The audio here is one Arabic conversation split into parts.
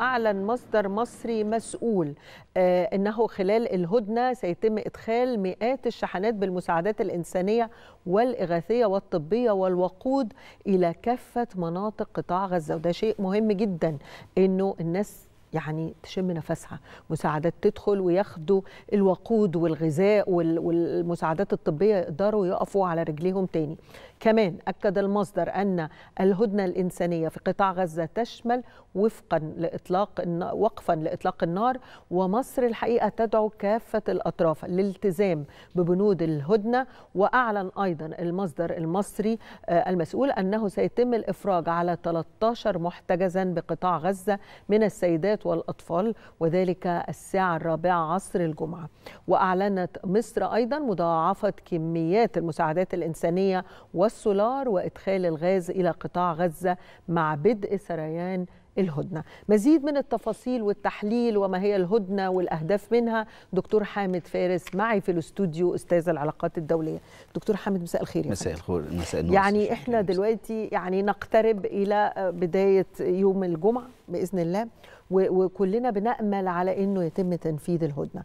أعلن مصدر مصري مسؤول آه، أنه خلال الهدنة سيتم إدخال مئات الشحنات بالمساعدات الإنسانية والإغاثية والطبية والوقود إلى كافة مناطق قطاع غزة وده شيء مهم جدا أنه الناس يعني تشم نفسها مساعدات تدخل وياخدوا الوقود والغذاء والمساعدات الطبية يقدروا يقفوا على رجليهم تاني كمان أكد المصدر أن الهدنة الإنسانية في قطاع غزة تشمل وفقا لإطلاق وقفا لإطلاق النار ومصر الحقيقة تدعو كافة الأطراف للالتزام ببنود الهدنة وأعلن أيضا المصدر المصري آه، المسؤول أنه سيتم الإفراج على 13 محتجزا بقطاع غزة من السيدات والأطفال وذلك الساعة الرابعة عصر الجمعة وأعلنت مصر أيضا مضاعفة كميات المساعدات الإنسانية والسولار وإدخال الغاز إلى قطاع غزة مع بدء سريان الهدنة مزيد من التفاصيل والتحليل وما هي الهدنة والأهداف منها دكتور حامد فارس معي في الاستوديو أستاذ العلاقات الدولية دكتور حامد مساء الخير مساء الخير مساء النور يعني إحنا دلوقتي يعني نقترب إلى بداية يوم الجمعة بإذن الله وكلنا بنأمل على أنه يتم تنفيذ الهدنة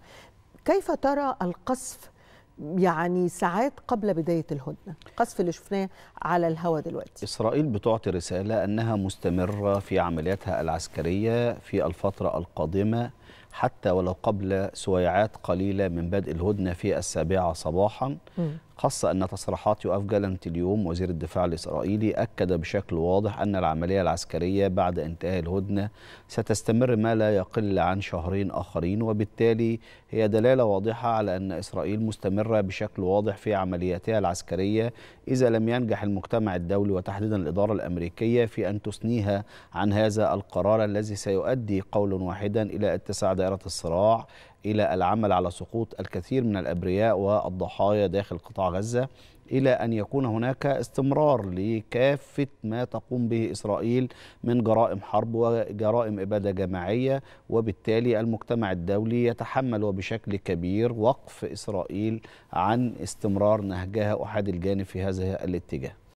كيف ترى القصف يعني ساعات قبل بداية الهدنة قصف اللي شفناه على الهواء دلوقتي إسرائيل بتعطي رسالة أنها مستمرة في عملياتها العسكرية في الفترة القادمة حتى ولو قبل سويعات قليلة من بدء الهدنة في السابعة صباحا خاصة أن تصريحات يوف جالنت اليوم وزير الدفاع الإسرائيلي أكد بشكل واضح أن العملية العسكرية بعد انتهاء الهدنة ستستمر ما لا يقل عن شهرين آخرين وبالتالي هي دلالة واضحة على أن إسرائيل مستمرة بشكل واضح في عملياتها العسكرية إذا لم ينجح المجتمع الدولي وتحديدا الإدارة الأمريكية في أن تثنيها عن هذا القرار الذي سيؤدي قولا واحدا إلى اتساع دائرة الصراع إلى العمل على سقوط الكثير من الأبرياء والضحايا داخل قطاع غزة إلى أن يكون هناك استمرار لكافة ما تقوم به إسرائيل من جرائم حرب وجرائم إبادة جماعية وبالتالي المجتمع الدولي يتحمل وبشكل كبير وقف إسرائيل عن استمرار نهجها أحاد الجانب في هذا الاتجاه